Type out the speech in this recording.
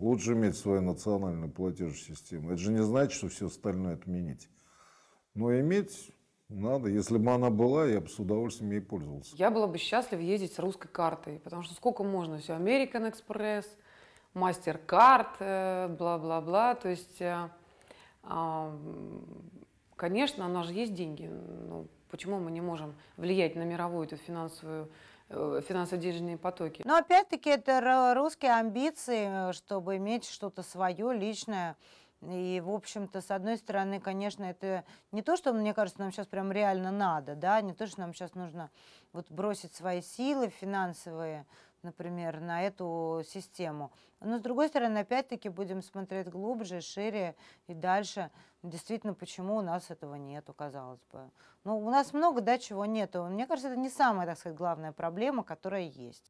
Лучше иметь свою национальную платежную систему. Это же не значит, что все остальное отменить. Но иметь надо. Если бы она была, я бы с удовольствием ей пользовался. Я была бы счастлива ездить с русской картой, потому что сколько можно все. American Express, MasterCard, э, бла-бла-бла. То есть э, Конечно, у нас же есть деньги. Ну, почему мы не можем влиять на мировую эту финансовую э, финансово-денежные потоки. Но опять-таки это русские амбиции, э, чтобы иметь что-то свое, личное. И, в общем-то, с одной стороны, конечно, это не то, что, мне кажется, нам сейчас прям реально надо, да, не то, что нам сейчас нужно вот бросить свои силы финансовые, например, на эту систему. Но, с другой стороны, опять-таки будем смотреть глубже, шире и дальше. Действительно, почему у нас этого нет, казалось бы. Ну, у нас много, да, чего нету. Мне кажется, это не самая, так сказать, главная проблема, которая есть.